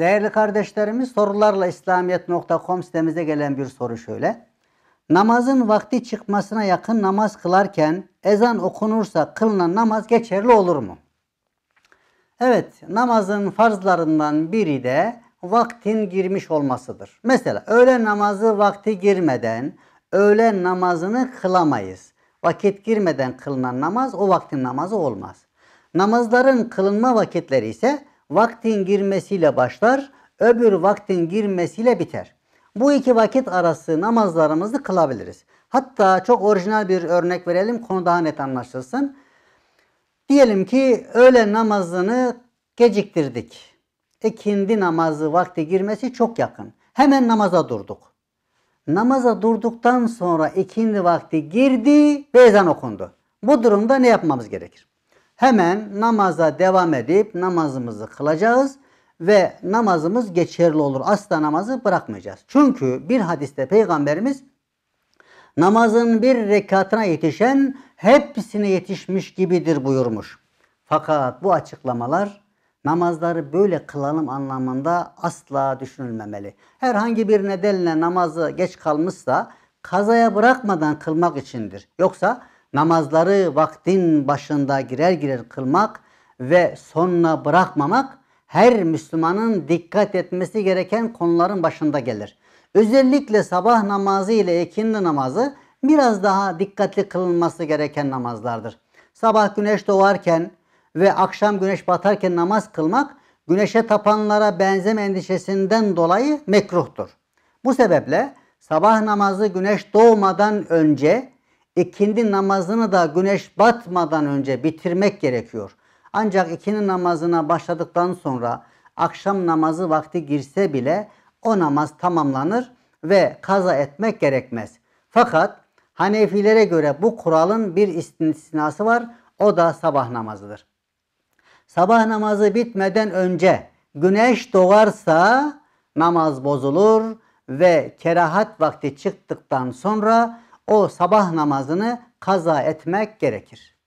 Değerli kardeşlerimiz sorularla İslamiyet.com sitemize gelen bir soru şöyle. Namazın vakti çıkmasına yakın namaz kılarken ezan okunursa kılınan namaz geçerli olur mu? Evet namazın farzlarından biri de vaktin girmiş olmasıdır. Mesela öğle namazı vakti girmeden öğle namazını kılamayız. Vakit girmeden kılınan namaz o vaktin namazı olmaz. Namazların kılınma vakitleri ise vaktin girmesiyle başlar, öbür vaktin girmesiyle biter. Bu iki vakit arası namazlarımızı kılabiliriz. Hatta çok orijinal bir örnek verelim konu daha net anlaşılsın. Diyelim ki öğle namazını geciktirdik. İkindi e, namazı vakti girmesi çok yakın. Hemen namaza durduk. Namaza durduktan sonra ikindi vakti girdi ve ezan okundu. Bu durumda ne yapmamız gerekir? hemen namaza devam edip namazımızı kılacağız ve namazımız geçerli olur. Asla namazı bırakmayacağız. Çünkü bir hadiste peygamberimiz namazın bir rekatına yetişen hepsine yetişmiş gibidir buyurmuş. Fakat bu açıklamalar namazları böyle kılalım anlamında asla düşünülmemeli. Herhangi bir nedenle namazı geç kalmışsa kazaya bırakmadan kılmak içindir. Yoksa namazları vaktin başında girer girer kılmak ve sonuna bırakmamak her Müslümanın dikkat etmesi gereken konuların başında gelir. Özellikle sabah namazı ile ikindi namazı biraz daha dikkatli kılınması gereken namazlardır. Sabah güneş doğarken ve akşam güneş batarken namaz kılmak güneşe tapanlara benzem endişesinden dolayı mekruhtur. Bu sebeple sabah namazı güneş doğmadan önce ikindi e, namazını da güneş batmadan önce bitirmek gerekiyor. Ancak ikindi namazına başladıktan sonra akşam namazı vakti girse bile o namaz tamamlanır ve kaza etmek gerekmez. Fakat Hanefilere göre bu kuralın bir istisnası var. O da sabah namazıdır. Sabah namazı bitmeden önce güneş doğarsa namaz bozulur ve kerahat vakti çıktıktan sonra o sabah namazını kaza etmek gerekir.